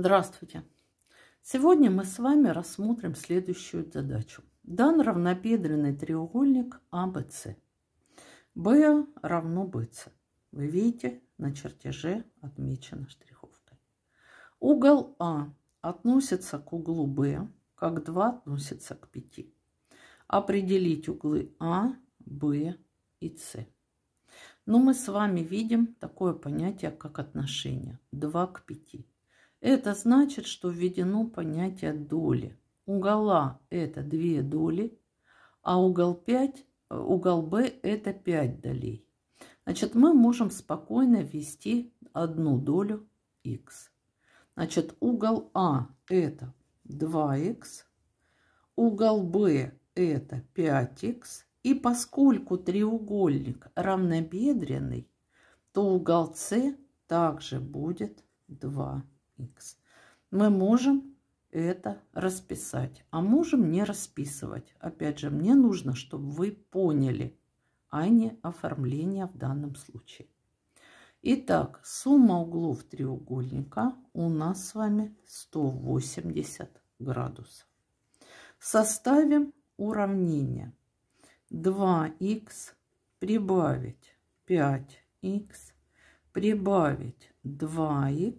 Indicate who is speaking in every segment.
Speaker 1: Здравствуйте! Сегодня мы с вами рассмотрим следующую задачу. Дан равнобедренный треугольник АБС. Б равно БС. Вы видите, на чертеже отмечено штриховкой. Угол А относится к углу Б, как 2 относится к 5. Определить углы А, Б и С. Но мы с вами видим такое понятие, как отношение 2 к 5. Это значит, что введено понятие доли. Угол А – это две доли, а угол 5, э, угол Б – это 5 долей. Значит, мы можем спокойно ввести одну долю х. Значит, угол А – это 2х, угол Б – это 5х. И поскольку треугольник равнобедренный, то угол С также будет 2 x. Мы можем это расписать, а можем не расписывать. Опять же, мне нужно, чтобы вы поняли, а не оформление в данном случае. Итак, сумма углов треугольника у нас с вами 180 градусов. Составим уравнение. 2х прибавить 5х прибавить 2х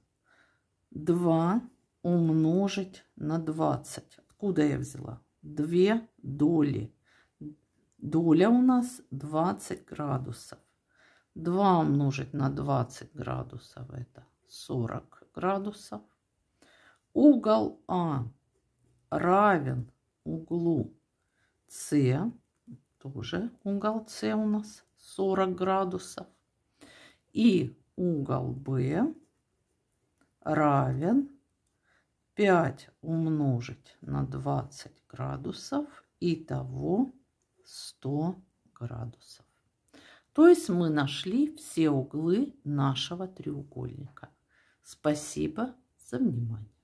Speaker 1: 2 умножить на 20. Откуда я взяла? две доли. Доля у нас 20 градусов. 2 умножить на 20 градусов – это 40 градусов. Угол А равен углу С, тоже угол С у нас 40 градусов. И угол Б равен 5 умножить на 20 градусов и того 100 градусов. То есть мы нашли все углы нашего треугольника. Спасибо за внимание.